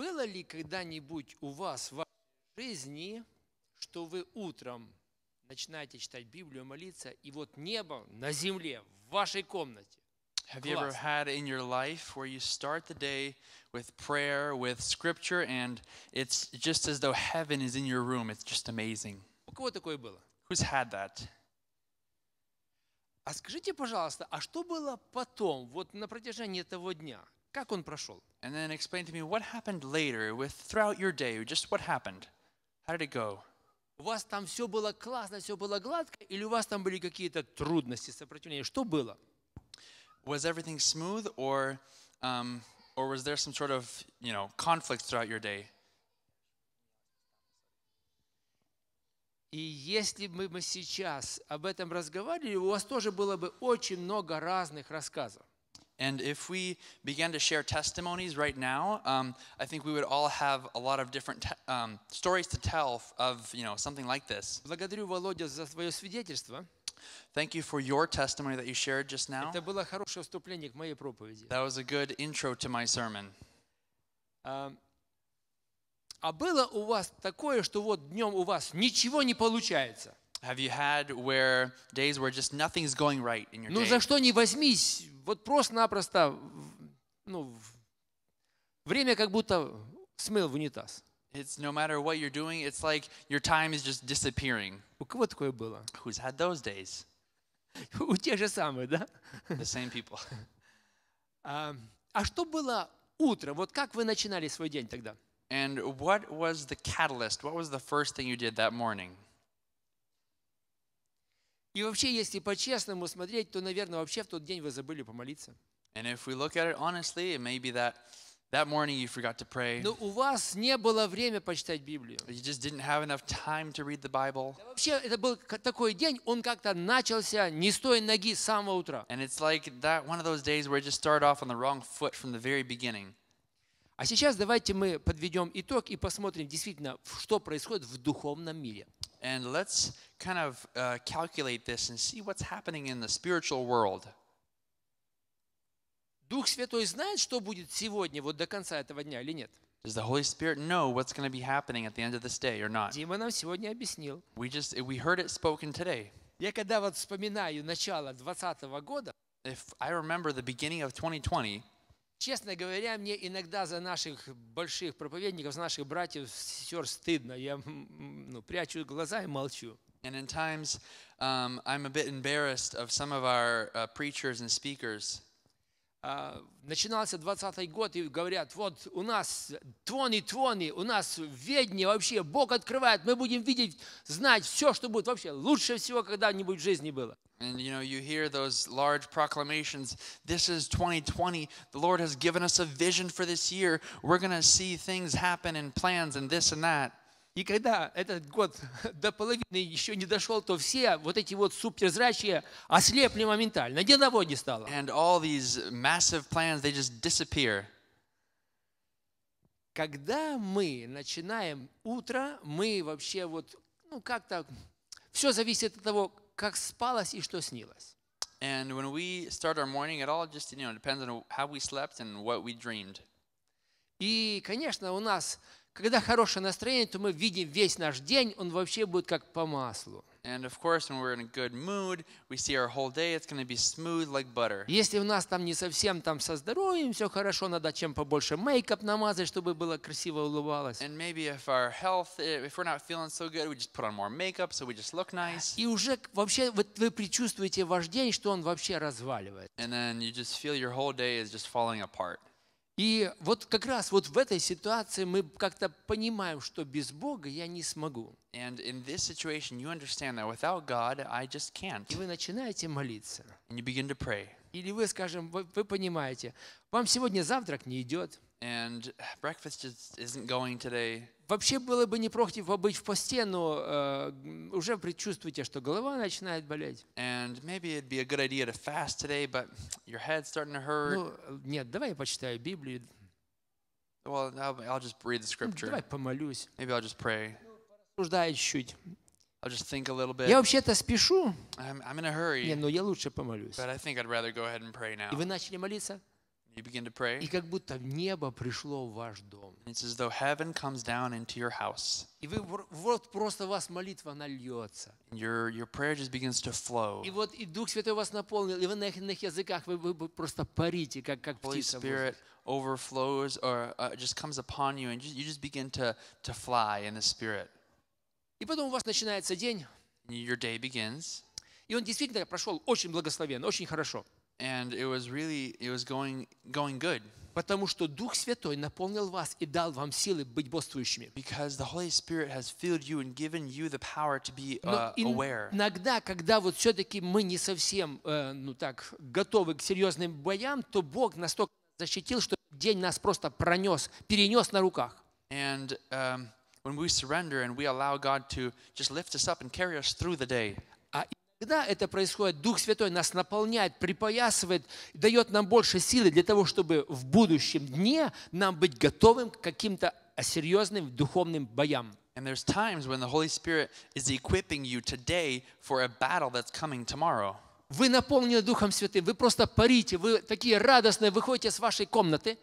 Было ли когда-нибудь у вас в вашей жизни, что вы утром начинаете читать Библию, молиться, и вот небо на земле, в вашей комнате, Have you ever had in your life where you start the day with prayer, with scripture, and it's just as though heaven is in your room? It's just amazing. У кого такое было? Who's had that? А скажите, пожалуйста, а что было потом, вот на протяжении того дня? Как он прошел? And then explain to me what happened later with throughout your day, just what happened. How did it go? У вас там все было классно, все было гладко, или у вас там были какие-то трудности, сопротивления? Что было? Was everything smooth, or, um, or was there some sort of, you know, conflict throughout your day? И если бы мы сейчас об этом разговаривали, у вас тоже было бы очень много разных рассказов. And if we began to share testimonies right now, um, I think we would all have a lot of different um, stories to tell of you know something like this. Благодарю Володя за твое свидетельство. Thank you for your testimony that you shared just now. Это было хорошее вступление к моей проповеди. That was a good intro to my sermon. а было у вас такое, что вот днем у вас ничего не получается? Have you had where days where just nothing's going right in your ну, day? Ну за что не возьмись, вот просто-напросто, ну, время как будто смыл в унитаз. It's no matter what you're doing, it's like your time is just disappearing. У кого такое было? Who's had those days? У тех же самых, да? The same people. А, что было утро? Вот как вы начинали свой день тогда? And what was the catalyst? What was the first thing you did that morning? И вообще, если по-честному смотреть, то, наверное, вообще в тот день вы забыли помолиться. And if we look at it honestly, it may be that that morning you forgot to pray. Но у вас не было времени почитать Библию. You just didn't have enough time to read the Bible. Да вообще, это был такой день, он как-то начался не с той ноги с самого утра. And it's like that one of those days where it just start off on the wrong foot from the very beginning. А сейчас давайте мы подведем итог и посмотрим действительно, что происходит в духовном мире. and let's kind of uh, calculate this and see what's happening in the spiritual world. Дух Святой знает, что будет сегодня, вот до конца этого дня или нет? Does the Holy Spirit know what's going to be happening at the end of this day or not? Дима нам сегодня объяснил. We just we heard it spoken today. Я когда вот вспоминаю начало года, if I remember the beginning of 2020, Честно говоря, мне иногда за наших больших проповедников, за наших братьев, сестер стыдно. Я ну, прячу глаза и молчу. And in times, um, I'm a bit embarrassed of some of our uh, preachers and speakers. начинался 20 год, и говорят, вот у нас твони-твони, у нас ведни вообще, Бог открывает, мы будем видеть, знать все, что будет вообще лучше всего когда-нибудь в жизни было. And you know, you hear those large proclamations. This is 2020. The Lord has given us a vision for this year. We're going to see things happen and plans and this and that. И когда этот год до половины еще не дошел, то все вот эти вот суперзрачие ослепли моментально. Где на воде стало. And all these massive plans, they just disappear. Когда мы начинаем утро, мы вообще вот, ну как-то, все зависит от того, как спалось и что снилось. And when we start our morning, it all just, you know, depends on how we slept and what we dreamed. И, конечно, у нас когда хорошее настроение, то мы видим весь наш день, он вообще будет как по маслу. And Если у нас там не совсем там со здоровьем все хорошо, надо чем побольше мейкап намазать, чтобы было красиво улыбалось. И уже вообще вот вы предчувствуете ваш день, что он вообще разваливает. И вот как раз вот в этой ситуации мы как-то понимаем, что без Бога я не смогу. And in this situation you understand that without God I just can't. И вы начинаете молиться. And you begin to pray. Или вы, скажем, вы, вы понимаете, вам сегодня завтрак не идет. And breakfast isn't going today. Вообще было бы не против побыть в посте, но э, уже предчувствуете, что голова начинает болеть. And maybe it'd be a good idea to fast today, but your head's Ну, нет, давай я почитаю Библию. Well, I'll just read the ну, scripture. Давай помолюсь. Maybe I'll just pray. Рассуждай чуть-чуть. I'll just think a little bit. Я вообще-то спешу. I'm, I'm in a hurry. Не, но ну я лучше помолюсь. But I think I'd rather go ahead and pray now. И вы начали молиться? You begin to pray. И как будто небо пришло в ваш дом. It's as though heaven comes down into your house. И вы вот просто вас молитва нальется. Your your prayer just begins to flow. И вот и Дух Святой вас наполнил, и вы на иных языках вы, вы просто парите, как как птица. Holy Spirit overflows or uh, just comes upon you, and you just begin to to fly in the Spirit. И потом у вас начинается день. Your day begins. И он действительно прошел очень благословенно, очень хорошо. And it was really, it was going, going good. Потому что Дух Святой наполнил вас и дал вам силы быть бодрствующими. Because the Holy Spirit has filled you and given you the power to be uh, aware. Иногда, когда вот все-таки мы не совсем, э, ну так, готовы к серьезным боям, то Бог настолько защитил, что день нас просто пронес, перенес на руках. And um, when we surrender and we allow God to just lift us up and carry us through the day. Когда это происходит, Дух Святой нас наполняет, припоясывает, дает нам больше силы для того, чтобы в будущем дне нам быть готовым к каким-то серьезным духовным боям. And there's times when the Holy Spirit is equipping you today for a battle that's coming tomorrow. Вы наполнены Духом Святым, вы просто парите, вы такие радостные, выходите с вашей комнаты.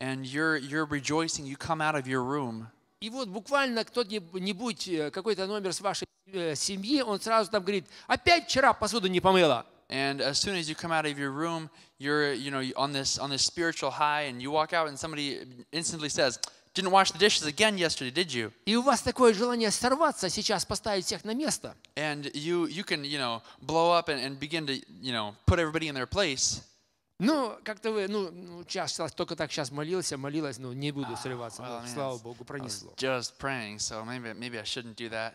And you're, you're rejoicing, you come out of your room. И вот буквально кто-нибудь, какой-то номер с вашей семьи, он сразу там говорит, опять вчера посуду не помыла. And as soon as you come out of your room, you're, you know, on this, on this spiritual high, and you walk out, and somebody instantly says, didn't wash the dishes again yesterday, did you? И у вас такое желание сорваться сейчас, поставить всех на место. And you, you can, you know, blow up and, and begin to, you know, put everybody in their place. Ну, как-то вы, ну, ну сейчас, только так сейчас молился, молилась, но ну, не буду а, срываться. Uh, well, ну, слава Богу, пронесло. Just praying, so maybe, maybe I shouldn't do that.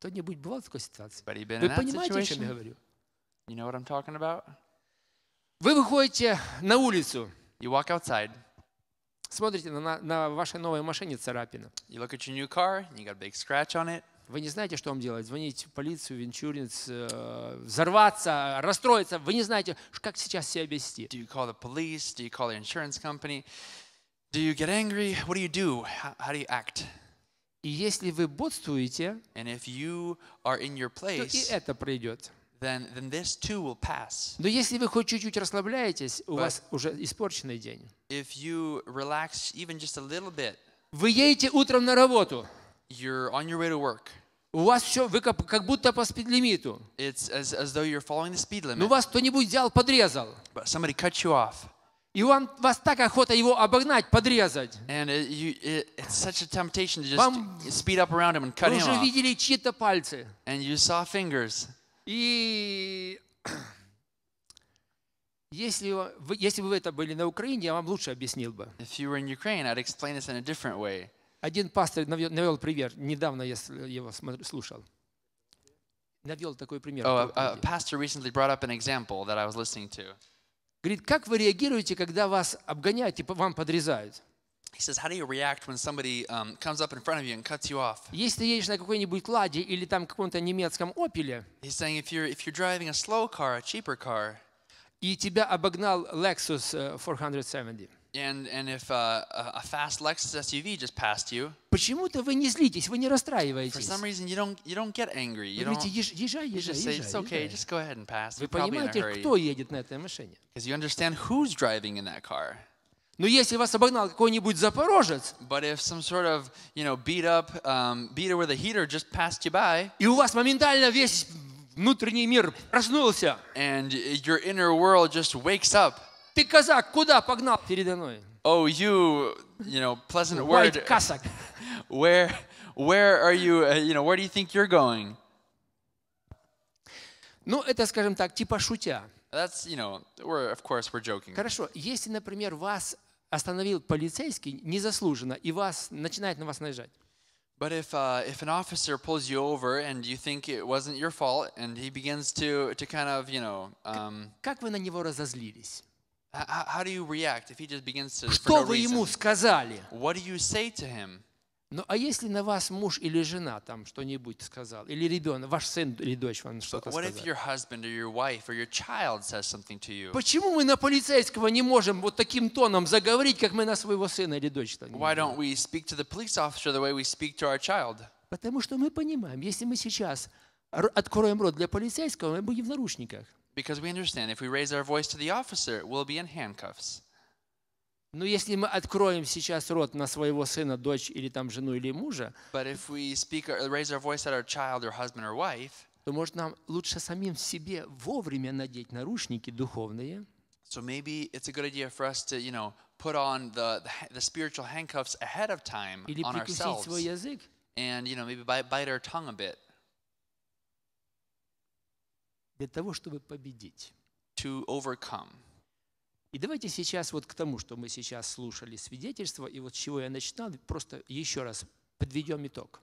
Кто-нибудь бывал в такой ситуации? Вы понимаете, situation? о чем я говорю? You know what I'm talking about? Вы выходите на улицу. You walk outside. Смотрите на, на вашей новой машине царапина. You look at your new car, and you got a big scratch on it. Вы не знаете, что вам делать? Звонить в полицию, Венчуринец, э, взорваться, расстроиться. Вы не знаете, как сейчас себя вести. Do you call the police? Do you call the insurance company? Do you get angry? What do you do? How, how do you act? И если вы бодствуете, And if you are in your place, то и это пройдет. Then, then this too will pass. Но если вы хоть чуть-чуть расслабляетесь, у вас уже испорченный день. If you relax even just a little bit, вы едете утром на работу. You're on your way to work. У вас вы как, как будто по спидлимиту. It's as, as though you're following the speed limit. вас кто-нибудь взял, подрезал. But somebody cut you off. И вам, вас так охота его обогнать, подрезать. And it, you, it, it's such a temptation to just вам speed up around him and cut him off. Вы уже видели чьи-то пальцы. And you saw fingers. И если, если бы вы это были на Украине, я вам лучше объяснил бы. If you were in Ukraine, I'd explain this in a different way. Один пастор навел пример. Недавно я его слушал. Навел такой пример. Oh, a, a pastor recently brought up an example that I was listening to. Говорит, как вы реагируете, когда вас обгоняют и вам подрезают? He says, how do you react when somebody um, comes up in front of you and cuts you off? Если едешь на какой-нибудь ладе или там каком-то немецком опеле, he's saying if you're if you're driving a slow car, a cheaper car, и тебя обогнал Lexus 470. And, and if uh, a fast Lexus SUV just passed you, почему-то вы не злитесь, вы не расстраиваетесь. For some reason you don't you don't get angry. You don't. Езжай, езжай, say It's okay, just go ahead and pass. Вы понимаете, кто едет на этой машине? Because you understand who's driving in that car. Но если вас обогнал какой-нибудь запорожец, But if some sort of, you know, beat up, um, beater with a heater just passed you by, и у вас моментально весь внутренний мир проснулся, and your inner world just wakes up, Ты казак, куда погнал передо мной? Oh, you, you know, pleasant White word. Казак. Where, where are you, you know, where do you think you're going? Ну, это, скажем так, типа шутя. That's, you know, we're, of course, we're joking. Хорошо, если, например, вас остановил полицейский незаслуженно и вас начинает на вас наезжать. But if, uh, if an officer pulls you over and you think it wasn't your fault and he begins to, to kind of, you know... Um, как вы на него разозлились? How do you react if he just begins to, Что no вы ему сказали? What do you say to him? Ну, а если на вас муж или жена там что-нибудь сказал, или ребенок, ваш сын или дочь вам что-то сказал? Почему мы на полицейского не можем вот таким тоном заговорить, как мы на своего сына или дочь? Потому что мы понимаем, если мы сейчас откроем рот для полицейского, мы будем в наручниках. because we understand if we raise our voice to the officer, we'll be in handcuffs. Но если мы откроем сейчас рот на своего сына, дочь или там жену или мужа, But if we speak uh, raise our voice at our child or husband or wife, то может нам лучше самим себе вовремя надеть наручники духовные. So maybe it's a good idea for us to, you know, put on the, the, the spiritual handcuffs ahead of time on ourselves. Или прикусить Свой язык. And, you know, maybe bite, bite our tongue a bit. для того, чтобы победить. To overcome. И давайте сейчас вот к тому, что мы сейчас слушали свидетельство, и вот с чего я начинал, просто еще раз подведем итог.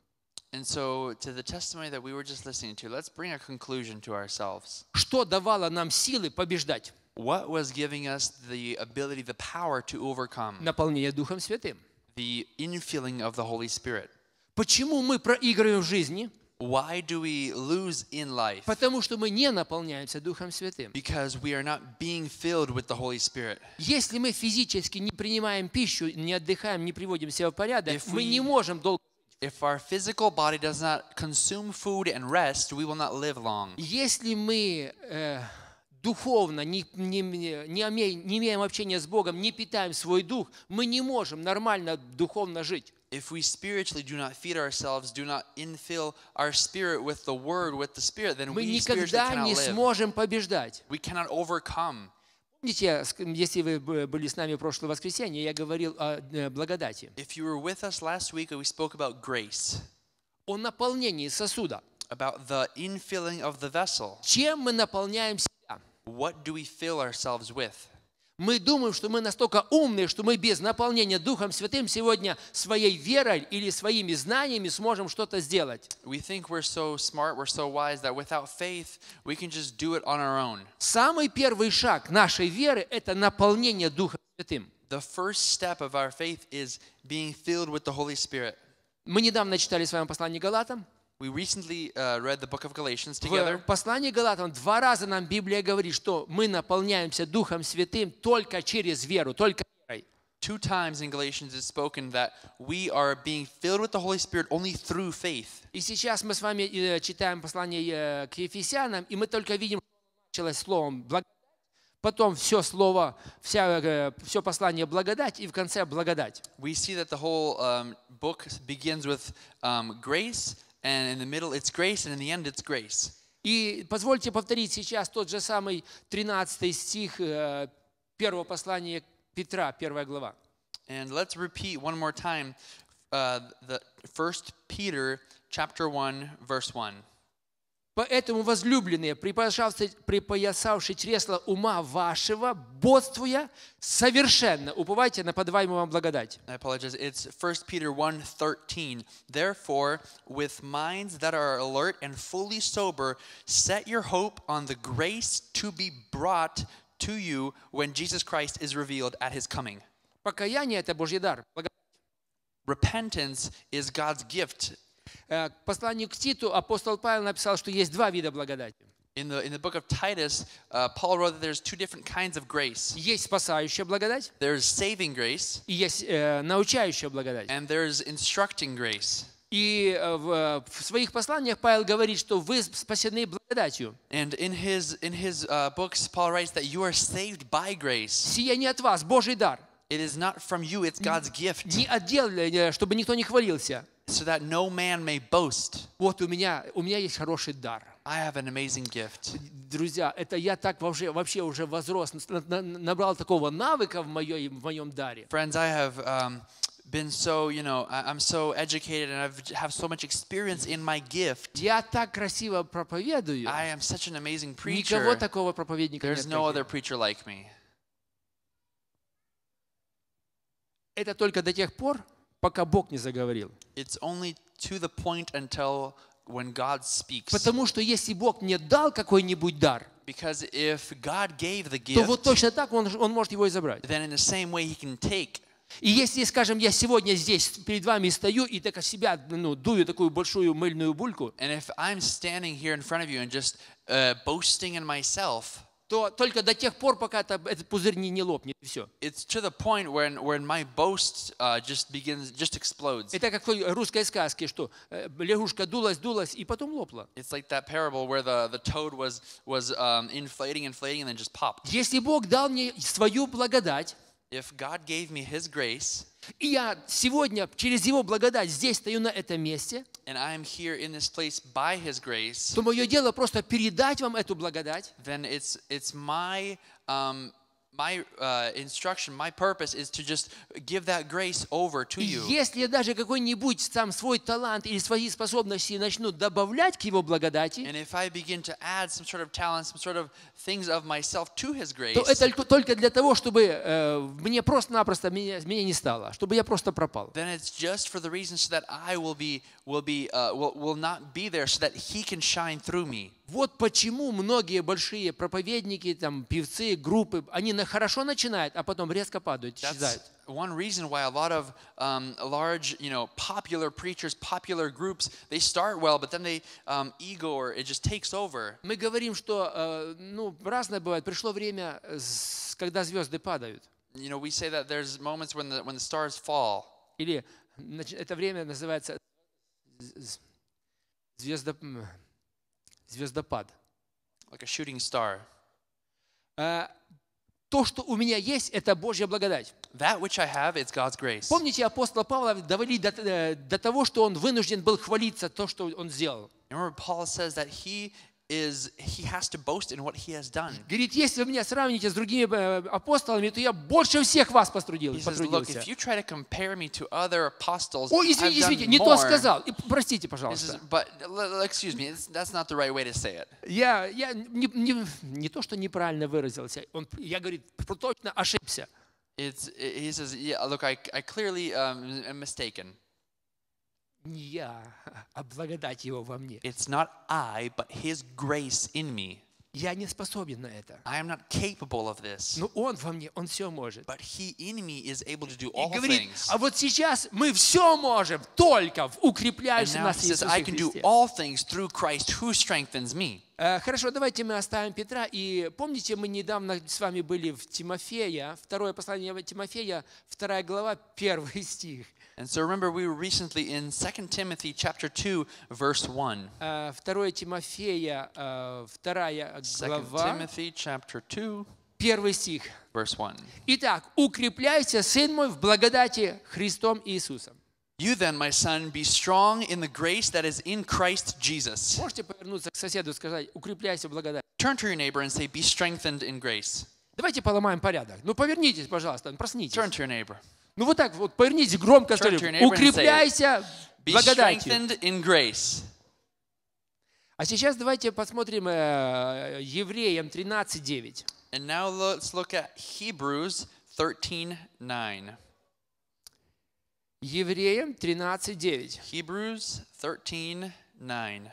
Что давало нам силы побеждать? What was giving us the ability, the power to overcome? Наполнение Духом Святым. The infilling of the Holy Spirit. Почему мы проигрываем в жизни? Why do we lose in life? Потому что мы не наполняемся Духом Святым. Because we are not being filled with the Holy Spirit. Если мы физически не принимаем пищу, не отдыхаем, не приводим себя в порядок, If мы we... не можем долго If our physical body does not consume food and rest, we will not live long. Если мы э, духовно не, не, не, имеем, не имеем общения с Богом, не питаем свой дух, мы не можем нормально духовно жить. if we spiritually do not feed ourselves, do not infill our spirit with the word, with the spirit, then we, spiritually cannot live. We cannot overcome. Помните, если вы были с нами в прошлое воскресенье, я говорил о э, благодати. If you were with us last week, we spoke about grace. О наполнении сосуда. About the infilling of the vessel. Чем мы наполняем себя? What do we fill ourselves with? Мы думаем, что мы настолько умные, что мы без наполнения Духом Святым сегодня своей верой или своими знаниями сможем что-то сделать. Самый первый шаг нашей веры – это наполнение Духом Святым. The first step of our faith is being filled with the Holy Spirit. Мы недавно читали с вами послание Галатам. We recently uh, read the book of Galatians together. В послании Галатам два раза нам Библия говорит, что мы наполняемся Духом Святым только через веру, только верой. Two times in Galatians it's spoken that we are being filled with the Holy Spirit only through faith. И сейчас мы с вами э, читаем послание э, к Ефесянам, и мы только видим, что началось словом потом все слово, вся, э, все послание благодать, и в конце благодать. We see that the whole um, book begins with um, grace, And in the middle it's grace, and in the end it's grace. И позвольте повторить сейчас тот же самый 13 стих э, первого послания Петра, первая глава. And let's repeat one more time uh, the First Peter chapter 1 verse 1. Поэтому, возлюбленные, припоясавши чресло ума вашего, бодствуя, совершенно уповайте на подаваемую вам благодать. I apologize. It's 1 Peter 1:13. Therefore, with minds that are alert and fully sober, set your hope on the grace to be brought to you when Jesus Christ is revealed at his coming. Покаяние – это Божий дар. Repentance is God's gift Э, к посланию к Титу апостол Павел написал, что есть два вида благодати. In the, in the book of Titus, uh, Paul wrote that there's two different kinds of grace. Есть спасающая благодать. There's saving grace. И есть э, научающая благодать. And there's instructing grace. И э, в, в своих посланиях Павел говорит, что вы спасены благодатью. And in his in his uh, books, Paul writes that you are saved by grace. Сия не от вас, Божий дар. It is not from you, it's God's gift. Не отдел, чтобы никто не хвалился so that no man may boast. Вот у меня, у меня есть хороший дар. I have an amazing gift. Друзья, это я так вообще, вообще уже возрос, набрал такого навыка в, моей, в моем даре. Friends, I have um, been so, you know, I'm so educated and I have so much experience in my gift. Я так красиво проповедую. I am such an amazing preacher. Никого такого проповедника There's нет. There's no other preacher like me. Это только до тех пор, пока Бог не заговорил. Потому что если Бог не дал какой-нибудь дар, Because if God gave the gift, то вот точно так он, он может его и забрать. Then in the same way he can take. И если, скажем, я сегодня здесь перед вами стою и так себя ну, дую такую большую мыльную бульку, and if I'm standing here in front of you and just uh, boasting in myself, то только до тех пор, пока это, этот пузырь не, не лопнет, и все. It's to the point when, when my boast uh, just begins, just explodes. Это как в русской сказке, что лягушка дулась, дулась, и потом лопла. It's like that parable where the, the toad was, was um, inflating, inflating, and then just popped. Если Бог дал мне свою благодать, If God gave me His grace, и я сегодня через Его благодать здесь стою на этом месте. And I am here in this place by His grace. То мое дело просто передать вам эту благодать. Then it's it's my um, my uh, instruction, my purpose is to just give that grace over to you. Если даже какой-нибудь свой талант или свои способности добавлять к его благодати, and if I begin to add some sort of talent, some sort of things of myself to His grace, то это только для того, чтобы э, мне просто-напросто меня, меня не стало, чтобы я просто пропал. Then it's just for the reason so that I will be will be uh, will will not be there, so that He can shine through me. Вот почему многие большие проповедники, там, певцы, группы, они хорошо начинают, а потом резко падают, исчезают. One reason why a lot of um, large, you know, popular preachers, popular groups, they start well, but then they um, ego or it just takes over. Мы говорим, что э, ну разное бывает. Пришло время, э, когда звезды падают. You know, we say that there's moments when the when the stars fall. Или это время называется звезда звездопад, like a shooting star. Uh, то, что у меня есть, это Божья благодать. That which I have, it's God's grace. Помните, апостола Павла довели до, до того, что он вынужден был хвалиться то, что он сделал. Remember, Paul says that he is he has to boast in what he has done. Говорит, если вы меня сравните с другими э, апостолами, то я больше всех вас потрудил, he потрудился. Says, Look, if you try to compare me to other apostles, О, извините, извините, не то сказал. И, простите, пожалуйста. Says, But, excuse me, that's not the right way to say it. Я, я не, не, не то, что неправильно выразился. Он, я, говорит, точно ошибся. It's, he says, yeah, look, I, I clearly um, am mistaken не я, а благодать Его во мне. It's not I, but His grace in me. Я не способен на это. I am not capable of this. Но Он во мне, Он все может. But He in me is able to do all И говорит, things. а вот сейчас мы все можем только в укрепляющем нас Иисусе says, I can do all things through Christ who strengthens me. Э, хорошо, давайте мы оставим Петра. И помните, мы недавно с вами были в Тимофея, второе послание Тимофея, вторая глава, первый стих. And so remember we were recently in 2 Timothy chapter 2 verse 1. 2 э, Тимофея 2 э, глава. 2 Timothy chapter 2 стих. Verse 1. Итак, укрепляйся, сын мой, в благодати Христом Иисусом. You then, my son, be strong in the grace that is in Christ Jesus. Можете повернуться к соседу и сказать, укрепляйся в благодати. Turn to your neighbor and say, be strengthened in grace. Давайте поломаем порядок. Ну, повернитесь, пожалуйста, проснитесь. Turn to your neighbor. Ну вот так вот, поверните громко, скажи, укрепляйся благодатью. А сейчас давайте посмотрим э, Евреям 13.9. And now let's look at Hebrews 13.9. Евреям 13.9. Hebrews 13.9.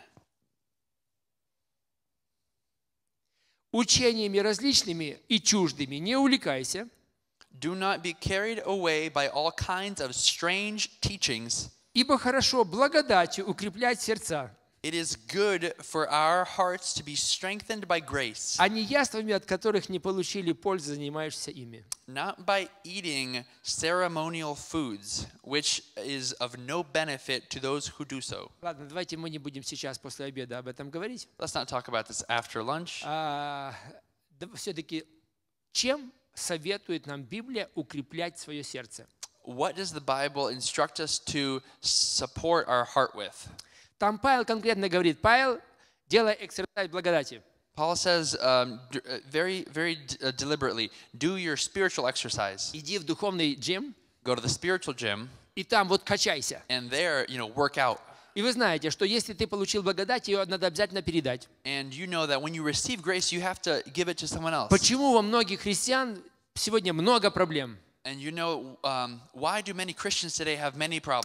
Учениями различными и чуждыми не увлекайся – Do not be carried away by all kinds of strange teachings. Ибо хорошо укреплять сердца. It is good for our hearts to be strengthened by grace. А не яствами, от которых не получили пользы, занимаешься ими. Not by eating ceremonial foods, which is of no benefit to those who do so. Ладно, давайте мы не будем сейчас после обеда об этом говорить. Let's not talk about this after lunch. А, да, все-таки чем советует нам Библия укреплять свое сердце? What does the Bible instruct us to support our heart with? Там Павел конкретно говорит, Павел, делай благодати. Paul says um, uh, very, very uh, deliberately, do your spiritual exercise. Иди в духовный gym. Go to the spiritual gym. И там вот качайся. And there, you know, work out. И вы знаете, что если ты получил благодать, ее надо обязательно передать. Почему во многих христиан сегодня много проблем? Um,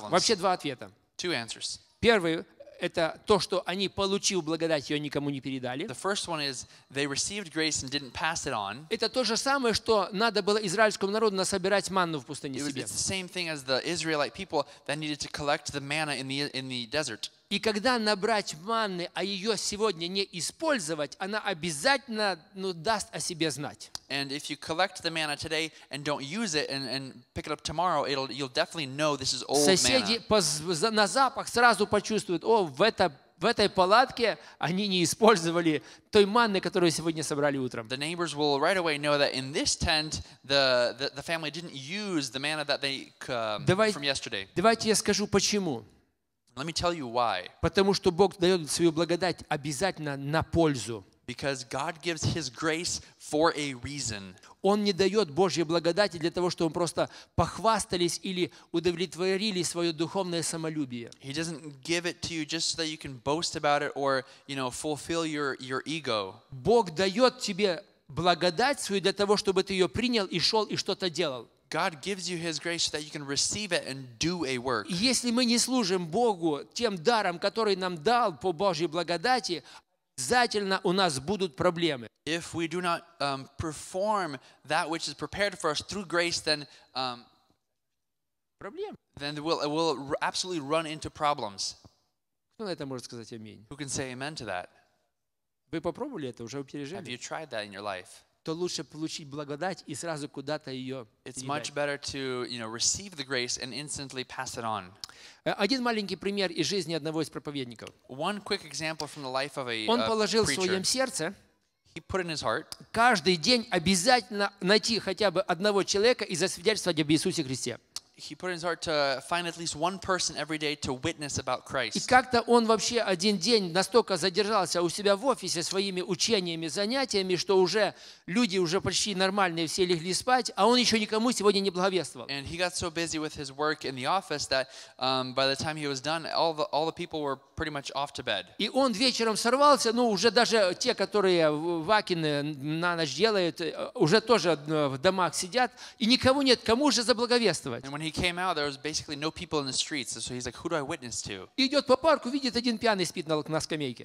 Вообще два ответа. Первый это то, что они, получив благодать, ее никому не передали. The first one is they received grace and didn't pass it on. Это то же самое, что надо было израильскому народу насобирать манну в пустыне себе. It's the same thing as the Israelite people that needed to collect the manna in the in the desert. И когда набрать манны, а ее сегодня не использовать, она обязательно ну, даст о себе знать. Соседи на запах сразу почувствуют, о, в, это, в этой палатке они не использовали той манны, которую сегодня собрали утром. The neighbors will right away know that in this tent the, the, the family didn't use the manna that they, uh, um, давайте, from yesterday. Давайте я скажу, Почему? Let me tell you why. Потому что Бог дает свою благодать обязательно на пользу. Because God gives His grace for a reason. Он не дает Божьей благодати для того, чтобы мы просто похвастались или удовлетворили свое духовное самолюбие. He doesn't give it to you just so that you can boast about it or, you know, fulfill your your ego. Бог дает тебе благодать свою для того, чтобы ты ее принял и шел и что-то делал. God gives you His grace so that you can receive it and do a work. Если мы не служим Богу тем даром, который нам дал по Божьей благодати, обязательно у нас будут проблемы. If we do not um, perform that which is prepared for us through grace, then um, Then we'll, we'll absolutely run into problems. Кто на это может сказать аминь? Who can say amen to that? Вы попробовали это уже пережили? Have you tried that in your life? то лучше получить благодать и сразу куда-то ее It's much better to, you know, receive the grace and instantly pass it on. Э, один маленький пример из жизни одного из проповедников. One quick example from the life of a Он uh, положил в своем сердце He put in his heart, каждый день обязательно найти хотя бы одного человека и засвидетельствовать об Иисусе Христе he put in his heart to find at least one person every day to witness about Christ. И как-то он вообще один день настолько задержался у себя в офисе своими учениями, занятиями, что уже люди уже почти нормальные все легли спать, а он еще никому сегодня не благовествовал. And he got so busy with his work in the office that um, by the time he was done, all the all the people were pretty much off to bed. И он вечером сорвался, ну уже даже те, которые вакины на ночь делают, э, уже тоже э, в домах сидят, и никого нет, кому же заблаговествовать. And when he he came out, there was basically no people in the streets. so he's like, who do I witness to?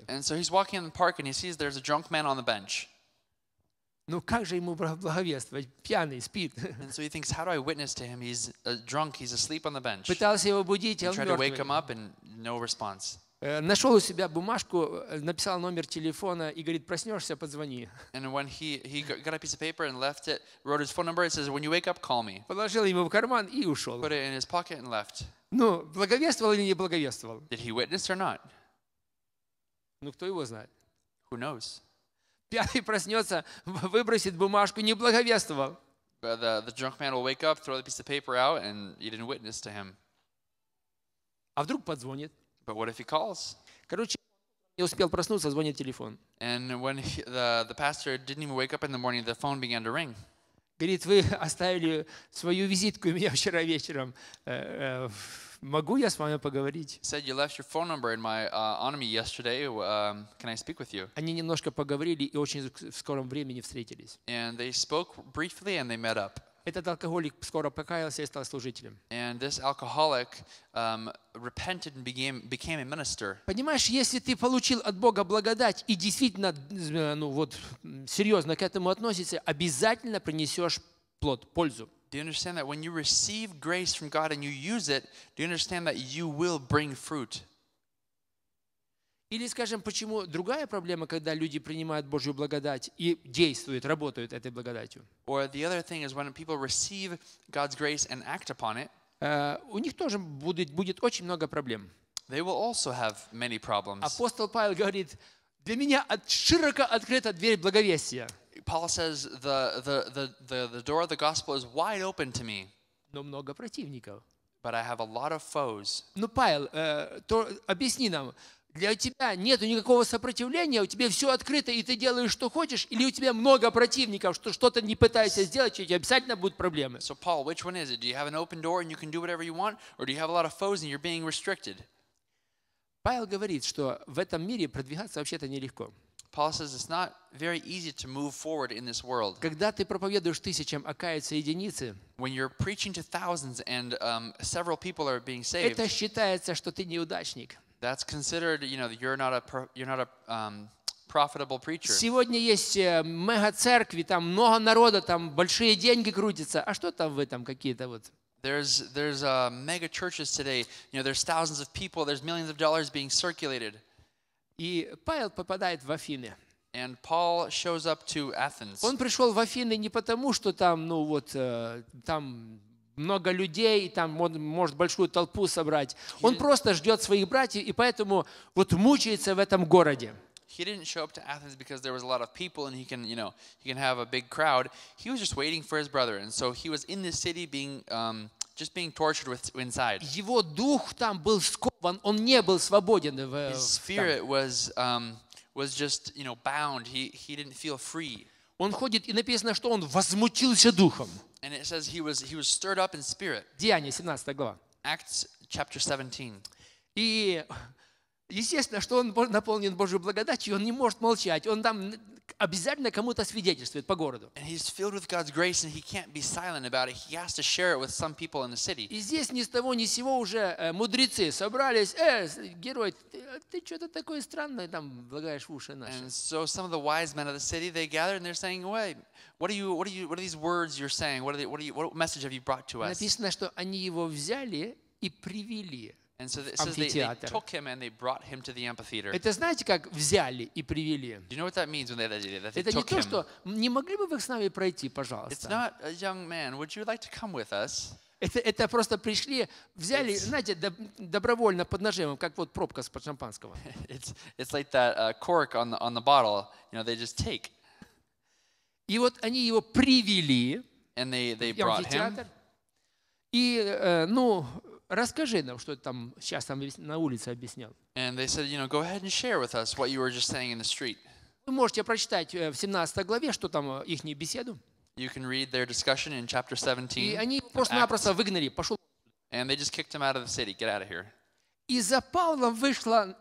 And so he's walking in the park and he sees there's a drunk man on the bench. Ну как же ему благовествовать? Пьяный, спит. And so he thinks, how do I witness to him? He's uh, drunk, he's asleep on the bench. Пытался его будить, а он мертвый. to wake him up and no response. нашел у себя бумажку, написал номер телефона и говорит, проснешься, позвони. And when he, he got a piece of paper and left it, wrote his phone number, it says, when you wake up, call me. Положил его в карман и ушел. Put it in his pocket and left. Ну, благовествовал или не благовествовал? Did he witness or not? Ну, кто его знает? Who knows? Пятый проснется, выбросит бумажку, не благовествовал. But the, the drunk man will wake up, throw the piece of paper out, and you didn't witness to him. А вдруг подзвонит? But what if he calls? Короче, не успел проснуться, звонит телефон. And when he, the, the pastor didn't even wake up in the morning, the phone began to ring. Говорит, вы оставили свою визитку у меня вчера вечером. Э, э, могу я с вами поговорить? Said you left your phone number in my uh, on me yesterday. Э, can I speak with you? Они немножко поговорили и очень в скором времени встретились. And they spoke briefly and they met up. Этот алкоголик скоро покаялся и стал служителем. And this alcoholic um, repented and became, became a minister. Понимаешь, если ты получил от Бога благодать и действительно э, ну, вот, серьезно к этому относишься, обязательно принесешь плод, пользу. Do you understand that when you receive grace from God and you use it, do you understand that you will bring fruit? Или, скажем, почему другая проблема, когда люди принимают Божью благодать и действуют, работают этой благодатью. Э, у них тоже будет, будет очень много проблем. They will also have many problems. Апостол Павел говорит, для меня от, широко открыта дверь благовестия. Paul says the, the, the, the, the door of the gospel is wide open to me. Но много противников. But I have a lot of foes. Ну, Павел, э, то, объясни нам, для тебя нет никакого сопротивления, у тебя все открыто, и ты делаешь, что хочешь, или у тебя много противников, что что-то не пытаешься сделать, и у тебя обязательно будут проблемы. So, Paul, which one is it? Do you have an open door and you can do whatever you want, or do you have a lot of foes and you're being restricted? Павел говорит, что в этом мире продвигаться вообще-то нелегко. Paul says it's not very easy to move forward in this world. Когда ты проповедуешь тысячам, а каются единицы, when you're preaching to thousands and um, several people are being saved, это считается, что ты неудачник. That's considered, you know, you're not a you're not a um, profitable preacher. Сегодня есть мега церкви, там много народа, там большие деньги крутятся. А что там в этом какие-то вот? There's there's uh, mega churches today. You know, there's thousands of people. There's millions of dollars being circulated. И Павел попадает в Афины. And Paul shows up to Athens. Он пришел в Афины не потому, что там, ну вот, там много людей, там может большую толпу собрать. Он просто ждет своих братьев и поэтому вот мучается в этом городе. He didn't show up to Athens because there was a lot of people and he can, you know, he can have a big crowd. He was just waiting for his brother, and so he was in this city being um, just being tortured with inside. Его дух там был скован, он не был свободен. His spirit was um, was just, you know, bound. He he didn't feel free. Он ходит и написано, что он возмутился духом. And it says he was he was stirred up in spirit. Деяние 17 глава. Acts chapter 17. И Естественно, что он наполнен Божьей благодатью, он не может молчать. Он там обязательно кому-то свидетельствует по городу. И здесь ни с того ни с сего уже э, мудрецы собрались. Э, герой, ты а что-то такое странное там влагаешь в уши наши. And so some of the wise men of the city, they gathered and they're saying, wait, what are you, what are you, what are these words you're saying? What are they, what are you, what message have you brought to us? Написано, что они его взяли и привели. And so it says they, they took him and they brought him to the amphitheater. Это знаете, как взяли и привели. Do you know what that means when they, they, that they Это took не то, him? что не могли бы вы с нами пройти, пожалуйста. It's not a young man. Would you like to come with us? Это, это просто пришли, взяли, it's, знаете, доб, добровольно под нажимом, как вот пробка с под шампанского. It's, it's like that uh, cork on the, on the bottle. You know, they just take. И вот они его привели. And they, they brought him. И, ну, расскажи нам, что ты там сейчас там на улице объяснял. And they said, you know, go ahead and share with us what you were just saying in the street. Вы можете прочитать в 17 главе, что там их беседу. You can read their discussion in chapter 17. И они просто-напросто выгнали, пошел. And they just kicked him out of the city. Get out of here. И за Павлом вышла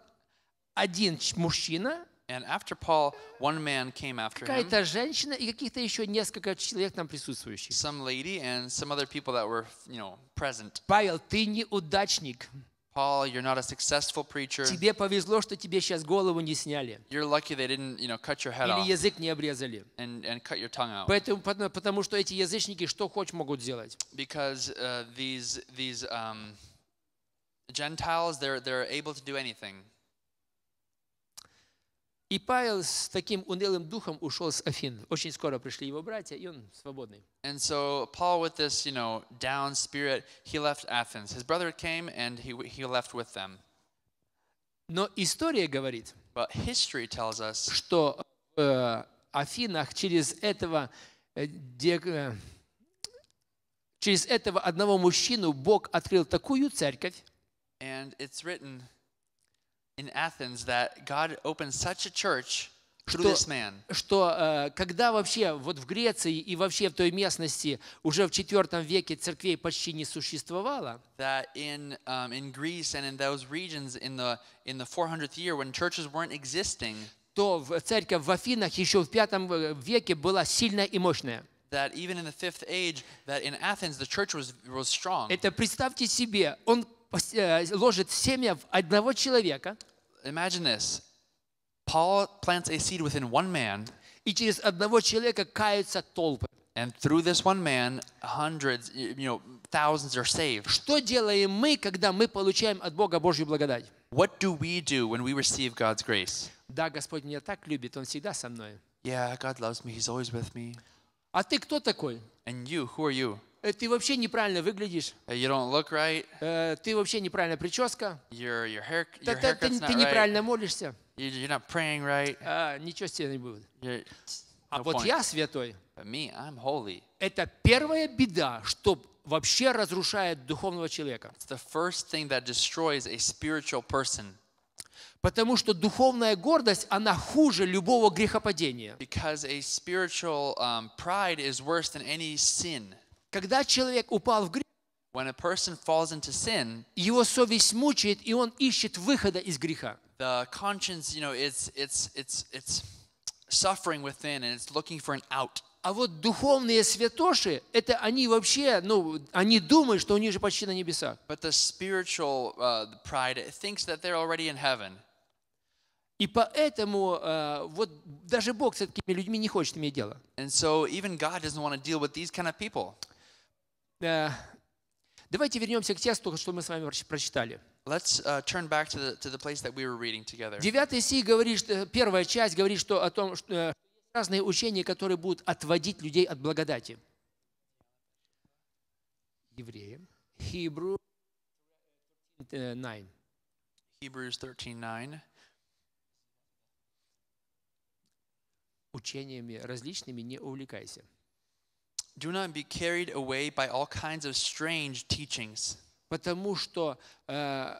один мужчина, And after Paul, one man came after him. Какая-то женщина и каких-то еще несколько человек там присутствующих. Some lady and some other people that were, you know, present. Павел, ты неудачник. Paul, you're not a successful preacher. Тебе повезло, что тебе сейчас голову не сняли. You're lucky they didn't, you know, cut your head off. язык не обрезали. And, and cut your tongue out. Поэтому, потому, что эти язычники что могут сделать. Because uh, these, these um, Gentiles, they're, they're able to do anything. И Павел с таким унылым духом ушел с Афин. Очень скоро пришли его братья, и он свободный. And so Paul, with this, you know, down spirit, he left Athens. His brother came, and he he left with them. Но история говорит, But history tells us, что э, в Афинах через этого э, э, через этого одного мужчину Бог открыл такую церковь. And it's written in Athens that God opened such a church through this man. что когда вообще вот в Греции и вообще в той местности уже в IV веке церквей почти не существовало, that in um, in Greece and in those regions in the in the 400th year when churches weren't existing, то церковь в Афинах еще в V веке была сильная и мощная. That even in the fifth age, that in Athens the church was was strong. Это представьте себе, он Э, ложит семя в одного человека. Imagine this. Paul plants a seed within one man. И через одного человека каются толпы. And through this one man, hundreds, you know, thousands are saved. Что делаем мы, когда мы получаем от Бога Божью благодать? What do we do when we receive God's grace? Да, Господь меня так любит, Он всегда со мной. Yeah, God loves me. He's always with me. А ты кто такой? And you, who are you? Э, ты вообще неправильно выглядишь. Uh, you don't look right. Э, ты вообще неправильно прическа. Your, your hair, your haircut's ты, ты неправильно right. молишься. You're not praying right. А, ничего с тебя не будет. You're, а вот я святой. me, I'm holy. Это первая беда, что вообще разрушает духовного человека. It's the first thing that destroys a spiritual person. Потому что духовная гордость, она хуже любого грехопадения. Because a spiritual um, pride is worse than any sin. Когда человек упал в грех, When a person falls into sin, его совесть мучает, и он ищет выхода из греха. The conscience, you know, it's, it's, it's, it's suffering within, and it's looking for an out. А вот духовные святоши, это они вообще, ну, они думают, что они же почти на небесах. But the spiritual uh, pride thinks that they're already in heaven. И поэтому uh, вот даже Бог с такими людьми не хочет иметь дело. And so even God doesn't want to deal with these kind of people. Э, давайте вернемся к тексту, что мы с вами прочитали. Let's uh, Девятый стих говорит, э, первая часть говорит что о том, что э, разные учения, которые будут отводить людей от благодати. Евреям. Hebrew 9. Hebrews 13:9. Учениями различными не увлекайся. Do not be carried away by all kinds of strange teachings. Потому что э,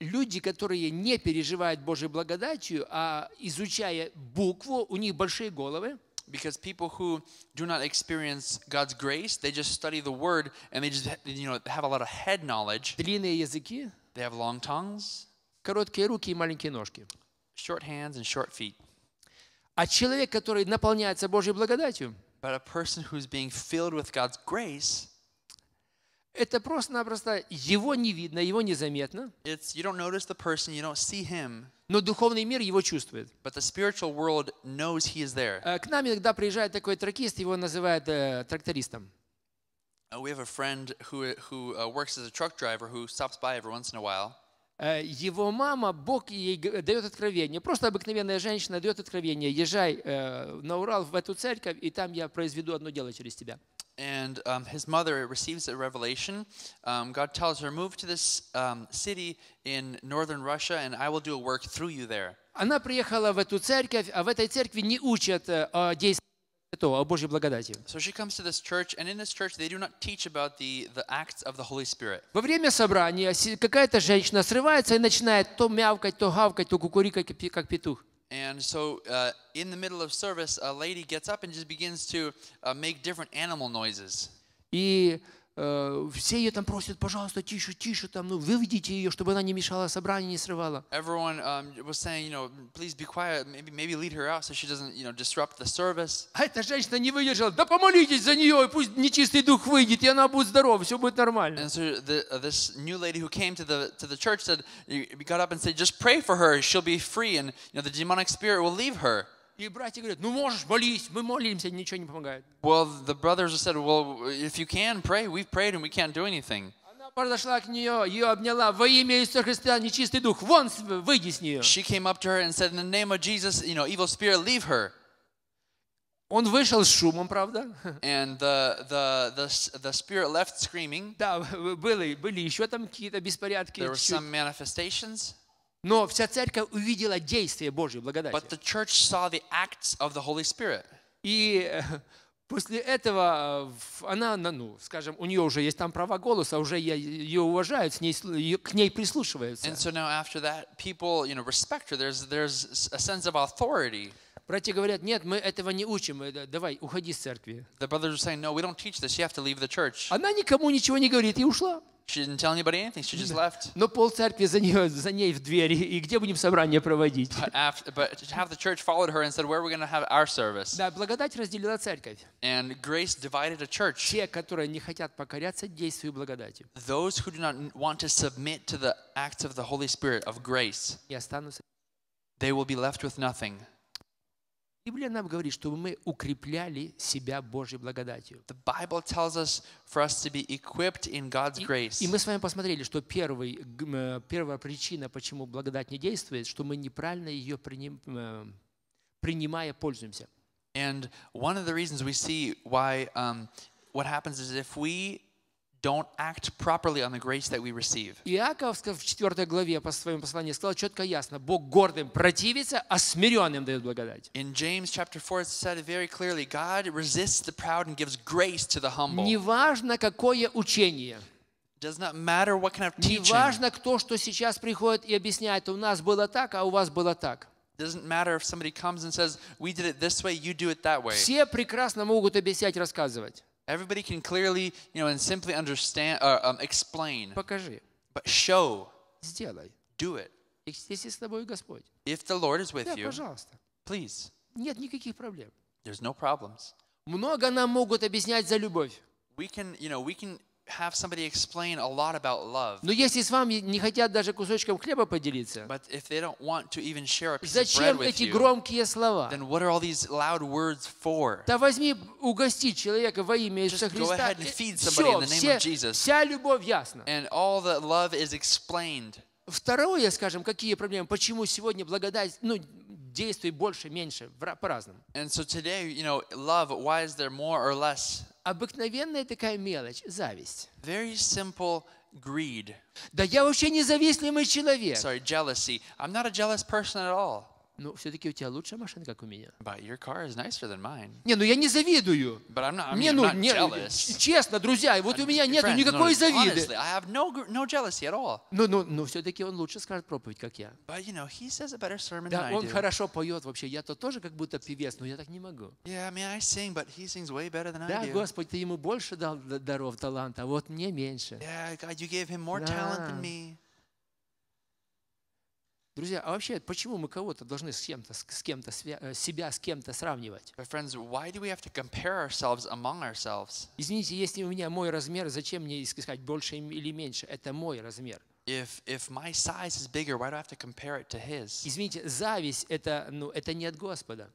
люди, которые не переживают Божьей благодатью, а изучая букву, у них большие головы. because people who do not experience God's grace, they just study the word and they just you know have a lot of head knowledge. Длинные языки. They have long tongues. Короткие руки и маленькие ножки. Short hands and short feet. А человек, который наполняется Божьей благодатью, but a person who's being filled with God's grace, это просто-напросто его не видно, его незаметно. It's you don't notice the person, you don't see him. Но духовный мир его чувствует. But the spiritual world knows he is there. Э, к нам иногда приезжает такой тракист, его называют э, трактористом. Uh, we have a friend who, who uh, works as a truck driver who stops by every once in a while. Э, его мама, Бог ей дает откровение. Просто обыкновенная женщина дает откровение. Езжай э, на Урал в эту церковь, и там я произведу одно дело через тебя. And um, his mother receives a revelation. Um, God tells her, Move to this um, city in northern Russia, and I will do a work through you there. Она приехала в эту церковь, а в этой церкви не учат э, о действии Святого, о Божьей благодати. So she comes to this church, and in this church they do not teach about the, the acts of the Holy Spirit. Во время собрания какая-то женщина срывается и начинает то мявкать, то гавкать, то кукурикать, как петух. And so, uh, in the middle of service, a lady gets up and just begins to uh, make different animal noises. И все ее там просят, пожалуйста, тише, тише, там, ну, выведите ее, чтобы она не мешала собранию, не срывала. Everyone um, was saying, you know, please be quiet, maybe, maybe lead her out so she doesn't, you know, disrupt the service. А эта женщина не выдержала, да помолитесь за нее, и пусть нечистый дух выйдет, и она будет здорова, все будет нормально. And so the, uh, this new lady who came to the, to the church said, got up and said, just pray for her, she'll be free, and, you know, the demonic spirit will leave her. И братья говорят, ну можешь, молись, мы молимся, ничего не помогает. Well, the brothers said, well, if you can pray, we've prayed and we can't do anything. Она подошла к нее, ее обняла, во имя Иисуса Христа, нечистый дух, вон, выйди с нее. She came up to her and said, in the name of Jesus, you know, evil spirit, leave her. Он вышел с шумом, правда? And the, the, the, the spirit left screaming. Да, были, были еще там какие-то беспорядки. There were some manifestations. Но вся церковь увидела действие Божьей благодати. But the church saw the acts of the Holy Spirit. И э, После этого э, она, ну, скажем, у нее уже есть там право голоса, уже ее уважают, с ней, к ней прислушиваются. And so now after that, people, you know, respect her. There's, there's a sense of authority. Братья говорят, нет, мы этого не учим. Давай, уходи с церкви. The brothers are saying, no, we don't teach this. You have to leave the church. Она никому ничего не говорит и ушла. She didn't tell anybody anything. She just left. Но пол церкви за, нее, за ней в двери. И где будем собрание проводить? But, after, but half the church followed her and said, where are we going to have our service? Да, благодать разделила церковь. And grace divided a church. Те, которые не хотят покоряться действию благодати. Those who do not want to submit to the acts of the Holy Spirit, of grace, и останутся. they will be left with nothing. Библия нам говорит, чтобы мы укрепляли себя Божьей благодатью. The Bible tells us for us to be equipped in God's grace. И, и мы с вами посмотрели, что первый, э, первая причина, почему благодать не действует, что мы неправильно ее приним, э, принимая пользуемся. And one of the reasons we see why um, what happens is if we don't act properly on the grace that we receive. Иаков в 4 главе по своему посланию сказал четко ясно, Бог гордым противится, а смиренным дает благодать. In James chapter 4 it said very clearly, God resists the proud and gives grace to the humble. Неважно, какое учение. Does not matter what kind of teaching. Неважно, кто что сейчас приходит и объясняет, у нас было так, а у вас было так. Doesn't matter if somebody comes and says, we did it this way, you do it that way. Все прекрасно могут объяснять, рассказывать. Everybody can clearly, you know, and simply understand, uh, um, explain. Покажи. But show. Сделай. Do it. Если с тобой Господь. If the Lord is with да, you. пожалуйста. Please. Нет никаких проблем. There's no problems. Много нам могут объяснять за любовь. We can, you know, we can have somebody explain a lot about love. Но если с вами не хотят даже кусочком хлеба поделиться, but if they don't want to even share a piece зачем of bread эти with you, громкие слова? Then what are all these loud words for? Да возьми, угости человека во имя Иисуса Христа. Go ahead and feed somebody in the name of Jesus. Вся любовь ясна. And all the love is explained. Второе, скажем, какие проблемы? Почему сегодня благодать, ну, действий больше, меньше, по-разному. And so today, you know, love, why is there more or less? обыкновенная такая мелочь – зависть. Very simple greed. Да я вообще независимый человек. Sorry, jealousy. I'm not a jealous person at all. Ну, все-таки у тебя лучшая машина, как у меня. But your car is nicer than mine. Не, ну я не завидую. But I'm not, I mean, не, ну, I'm not не, честно, друзья, вот I, у меня нет никакой no, завиды. Honestly, I have no, no jealousy at all. Ну, ну, ну, все-таки он лучше скажет проповедь, как я. But, you know, he says a better sermon да, than он I do. хорошо поет вообще. Я-то тоже как будто певец, но я так не могу. да, Да, Господь, ты ему больше дал даров, таланта, а вот мне меньше. Yeah, God, you gave him more да. talent than me. Друзья, а вообще, почему мы кого-то должны с кем-то, с кем-то, э, себя с кем-то сравнивать? Friends, why do we have to compare ourselves among ourselves? Извините, если у меня мой размер, зачем мне искать больше или меньше? Это мой размер. If, if my size is bigger, why do I have to compare it to his? Извините, зависть это, ну, это не от Господа.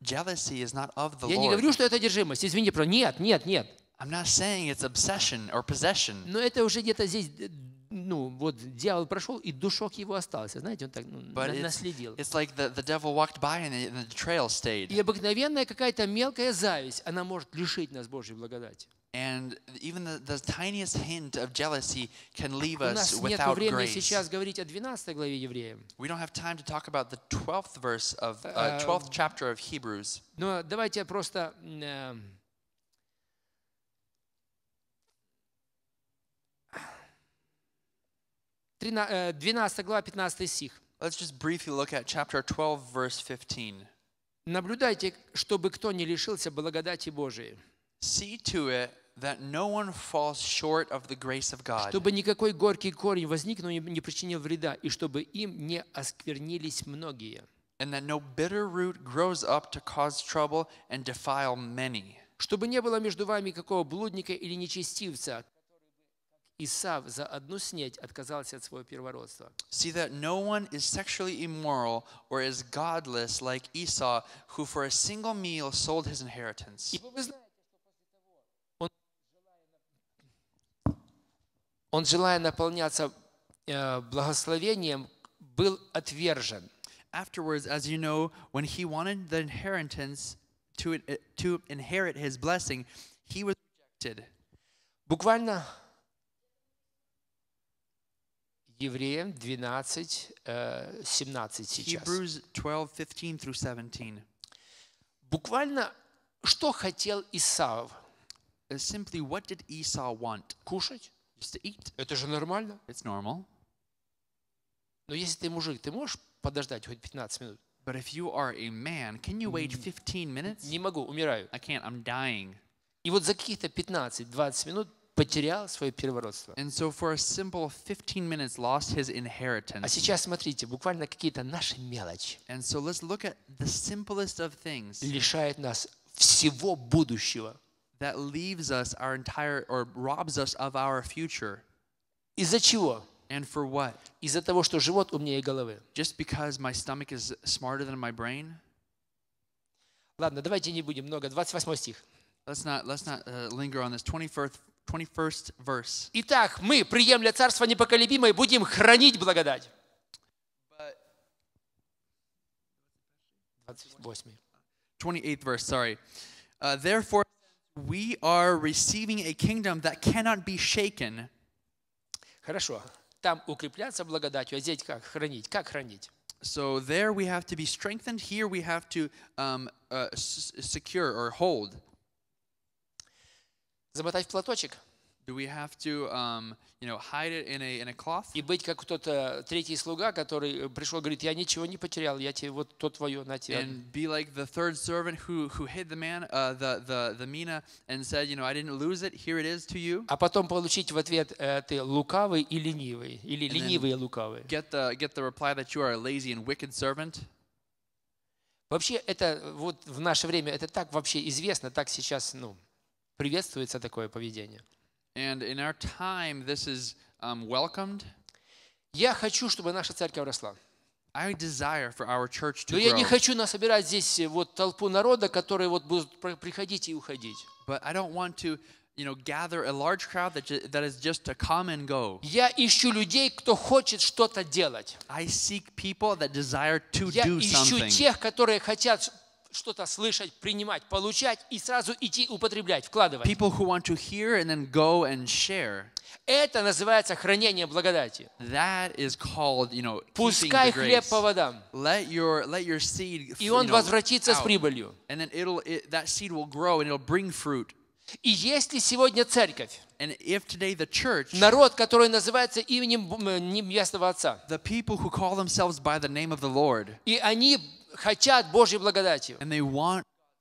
Jealousy is not of the Я Lord. не говорю, что это одержимость. Извини, про нет, нет, нет. I'm not saying it's obsession or possession. Но это уже где-то здесь ну, вот дьявол прошел, и душок его остался. Знаете, он так ну, But наследил. It's, it's like the, the devil walked by and the, and the trail stayed. И обыкновенная какая-то мелкая зависть, она может лишить нас Божьей благодати. And even the, the tiniest hint of jealousy can leave us without grace. We don't have time to talk about the 12th verse of uh, 12th chapter of Hebrews. Но давайте просто 12 э, глава, 15 стих. Let's just briefly look at chapter 12, verse 15. Наблюдайте, чтобы кто не лишился благодати Божией. See to it that no one falls short of the grace of God. Чтобы никакой горький корень возник, но не причинил вреда, и чтобы им не осквернились многие. And that no bitter root grows up to cause trouble and defile many. Чтобы не было между вами какого блудника или нечестивца, Исав за одну отказался от своего первородства. See that no one is sexually immoral or is godless like Esau, who for a single meal sold his inheritance. Он, желая наполняться э, благословением, был отвержен. Afterwards, as you know, when he wanted the inheritance to, to inherit his blessing, he was rejected. Буквально Евреям 12, 17 э, сейчас. Hebrews 12, 15 through 17. Буквально, что хотел Исав? Simply, what did Esau want? Кушать. Just to eat. Это же нормально. It's normal. Но если ты мужик, ты можешь подождать хоть 15 минут? But if you are a man, can you wait 15 minutes? Не могу, умираю. I can't, I'm dying. И вот за каких-то 15-20 минут потерял свое первородство. And so for a simple 15 minutes lost his inheritance. А сейчас смотрите, буквально какие-то наши мелочи. And so let's look at the simplest of things. Лишает нас всего будущего. That leaves us our entire or robs us of our future. Из-за чего? And for what? Из-за того, что живот умнее головы. Just because my stomach is smarter than my brain? Ладно, давайте не будем много. 28 стих. Let's not, let's not uh, linger on this. 21st, 21st verse. Итак, мы, приемля Царство Непоколебимое, будем хранить благодать. 28. 28th verse, sorry. Uh, Therefore, we are receiving a kingdom that cannot be shaken. Хорошо. Там укрепляться благодатью, а здесь как? Хранить. Как хранить? So there we have to be strengthened. Here we have to um, uh, secure or hold. замотать в платочек. Do we have to, um, you know, hide it in a, in a cloth? И быть как кто-то э, третий слуга, который э, пришел, говорит, я ничего не потерял, я тебе вот то твое на тебя. And be like the third servant who who hid the man, uh, the the the mina, and said, you know, I didn't lose it. Here it is to you. А потом получить в ответ э, ты лукавый и ленивый, или ленивый и лукавый. Get the get the reply that you are a lazy and wicked servant. Вообще это вот в наше время это так вообще известно, так сейчас, ну. Приветствуется такое поведение. And in our time, this is um, welcomed. Я хочу, чтобы наша церковь росла. I desire for our church to Но я не хочу насобирать здесь э, вот толпу народа, которые вот будут приходить и уходить. Я ищу людей, кто хочет что-то делать. I seek people that desire to Я do something. Я ищу тех, которые хотят что-то слышать, принимать, получать и сразу идти употреблять, вкладывать. People who want to hear and then go and share. Это называется хранение благодати. That is called, you know, Пускай хлеб по водам. Let your, let your seed, и он you know, возвратится out. с прибылью. And then it'll, that seed will grow and it'll bring fruit. И если сегодня церковь, church, народ, который называется именем э, Небесного Отца, Lord, и они хотят Божьей благодати,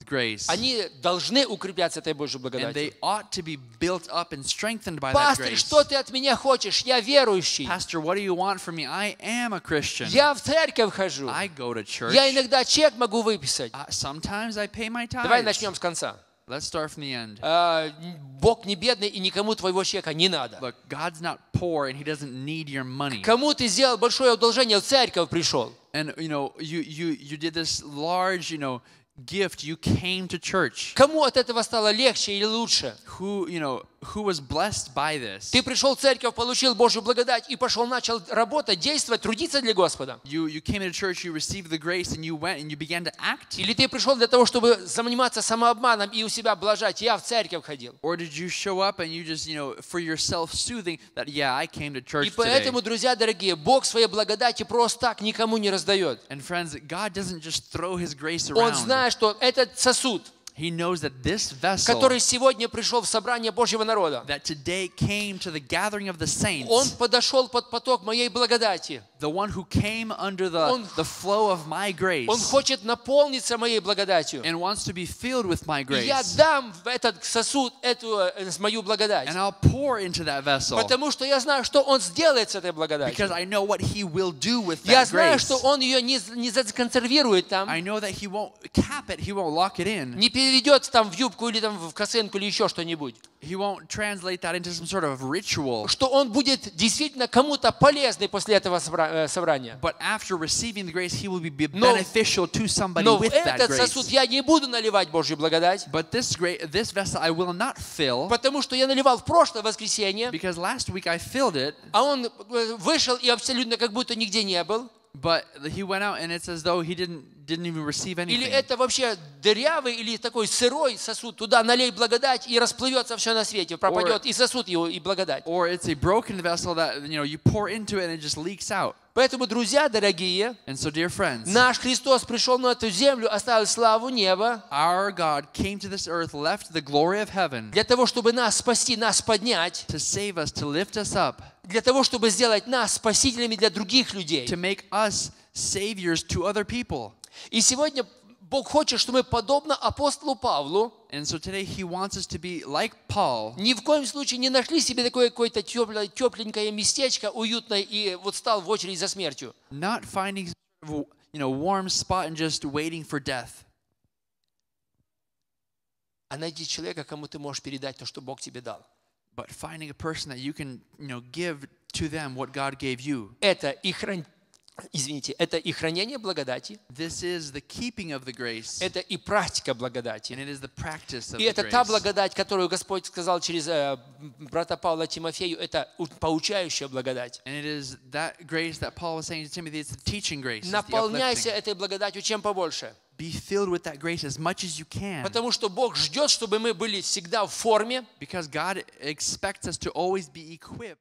grace, они должны укрепляться этой Божьей благодатью. Пастор, что ты от меня хочешь? Я верующий. Pastor, what do you want from me? I am a Christian. Я в церковь хожу. I go to church. Я иногда чек могу выписать. Uh, sometimes I pay my tithes. Давай начнем с конца. Let's start from the end. Э, Бог не бедный, и никому твоего чека не надо. Look, God's not poor, and He doesn't need your money. Кому ты сделал большое одолжение, церковь пришел. And you know, you you you did this large, you know, gift you came to church. Кому от этого стало легче или лучше? Who, you know, who was blessed by this? Ты пришел в церковь, получил Божью благодать и пошел, начал работать, действовать, трудиться для Господа. You, you came to church, you received the grace, and you went and you began to act. Или ты пришел для того, чтобы заниматься самообманом и у себя блажать. Я в церковь ходил. Or did you show up and you just, you know, for your self-soothing that yeah, I came to church И поэтому, today. друзья дорогие, Бог своей благодати просто так никому не раздает. And friends, God doesn't just throw His grace around. Он знает знает, что этот сосуд, He knows that this vessel, который сегодня пришел в собрание Божьего народа, that today came to the gathering of the saints, он подошел под поток моей благодати the one who came under the, он, the flow of my grace. Он хочет наполниться моей благодатью. And wants to be filled with my grace. И я дам в этот сосуд эту э, мою благодать. And I'll pour into that vessel. Потому что я знаю, что он сделает с этой благодатью. Because I know what he will do with that я знаю, grace. что он ее не, не законсервирует там. I know that he won't cap it, he won't lock it in. Не переведет там в юбку или там в косынку или еще что-нибудь. He won't translate that into some sort of ritual. Что он будет действительно кому-то полезный после этого собрания собрания. But after receiving the grace, he will be beneficial to somebody with that grace. сосуд я не буду наливать Божью благодать. But this great, this vessel I will not fill. Потому что я наливал в прошлое воскресенье. Because last week I filled it. А он вышел и абсолютно как будто нигде не был. But he went out and it's as though he didn't, didn't even receive anything. Или это вообще дырявый или такой сырой сосуд, туда налей благодать и расплывется все на свете, пропадет or, и сосуд его, и благодать. Or it's a broken vessel that, you know, you pour into it and it just leaks out. Поэтому, друзья дорогие, and so, dear friends, наш Христос пришел на эту землю, оставил славу неба our God came to this earth, left the glory of heaven, для того, чтобы нас спасти, нас поднять, to save us, to lift us up, для того, чтобы сделать нас спасителями для других людей. To make us saviors to other people. И сегодня Бог хочет, чтобы мы подобно апостолу Павлу And so today he wants us to be like Paul. Ни в коем случае не нашли себе такое какое-то теплое, тепленькое местечко, уютное, и вот стал в очередь за смертью. Not finding you know, warm spot and just waiting for death. А найди человека, кому ты можешь передать то, что Бог тебе дал. But finding a person that you can, you know, give to them what God gave you. Это и хран... Извините, это и хранение благодати. This is the keeping of the grace. Это и практика благодати. And it is the practice of и это та благодать, которую Господь сказал через э, брата Павла Тимофею, это поучающая благодать. Наполняйся этой благодатью чем побольше. Be filled with that grace as much as you can. Потому что Бог ждет, чтобы мы были всегда в форме. Because God expects us to always be equipped.